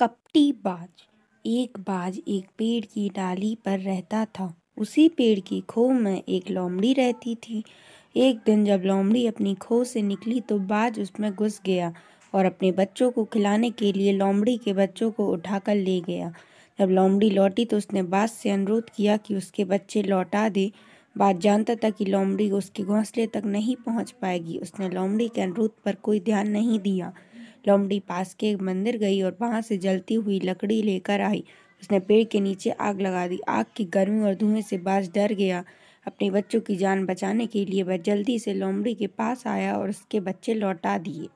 कपटी बाज एक बाज एक पेड़ की डाली पर रहता था उसी पेड़ की खो में एक लोमड़ी रहती थी एक दिन जब लोमड़ी अपनी खो से निकली तो बाज उसमें घुस गया और अपने बच्चों को खिलाने के लिए लोमड़ी के बच्चों को उठाकर ले गया जब लोमड़ी लौटी तो उसने बाज से अनुरोध किया कि उसके बच्चे लौटा दे बाज जानता था कि लोमड़ी उसके घोंसले तक नहीं पहुंच पाएगी उसने लोमड़ी के अनुरोध पर कोई ध्यान नहीं दिया लोमड़ी पास के मंदिर गई और वहां से जलती हुई लकड़ी लेकर आई उसने पेड़ के नीचे आग लगा दी आग की गर्मी और धुएं से बाज डर गया अपने बच्चों की जान बचाने के लिए वह जल्दी से लोमड़ी के पास आया और उसके बच्चे लौटा दिए